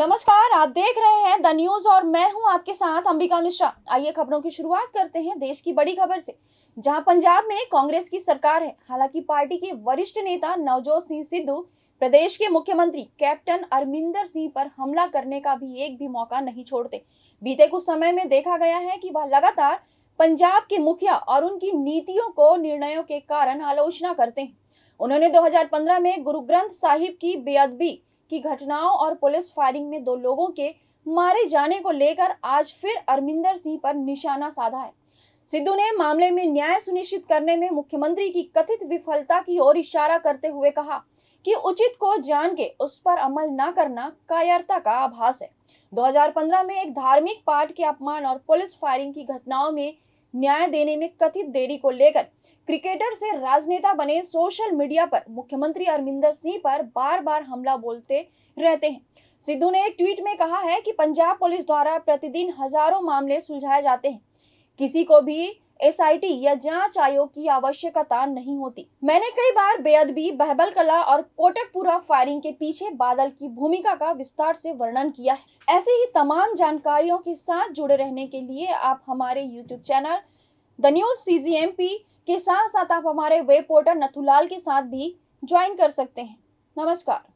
नमस्कार आप देख रहे हैं द न्यूज और मैं हूं आपके साथ अंबिका मिश्रा आइए खबरों की शुरुआत करते हैं देश की बड़ी खबर से जहां पंजाब में कांग्रेस की सरकार है हालांकि पार्टी के वरिष्ठ नेता नवजोत सिंह सिद्धू प्रदेश के मुख्यमंत्री कैप्टन अरमिंदर सिंह पर हमला करने का भी एक भी मौका नहीं छोड़ते बीते कुछ समय में देखा गया है कि वह लगातार पंजाब के मुखिया और उनकी नीतियों को निर्णयों के कारण आलोचना करते हैं उन्होंने 2015 में गुरु ग्रंथ साहिब की बेअदबी की घटनाओं और पुलिस फायरिंग में दो लोगों के मारे जाने को लेकर आज फिर अरमिंदर सिंह पर निशाना साधा है सिद्धू ने मामले में न्याय सुनिश्चित करने में मुख्यमंत्री की कथित विफलता की ओर इशारा करते हुए कहा कि उचित को जान के उस पर अमल न करना कायरता का आभास है 2015 में एक धार्मिक पाठ के अपमान और पुलिस फायरिंग की घटनाओं में न्याय देने में कथित देरी को लेकर क्रिकेटर से राजनेता बने सोशल मीडिया पर मुख्यमंत्री अरमिंदर सिंह पर बार बार हमला बोलते रहते हैं सिद्धू ने एक ट्वीट में कहा है कि पंजाब पुलिस द्वारा प्रतिदिन हजारों मामले सुलझाए जाते हैं किसी को भी एस या जांच आयोग की आवश्यकता नहीं होती मैंने कई बार बेअदबी बहबल कला और कोटकपुरा फायरिंग के पीछे बादल की भूमिका का विस्तार से वर्णन किया है ऐसे ही तमाम जानकारियों के साथ जुड़े रहने के लिए आप हमारे YouTube channel the news CGMP के साथ साथ आप हमारे वेब पोर्टल नथुलाल के साथ भी ज्वाइन कर सकते हैं नमस्कार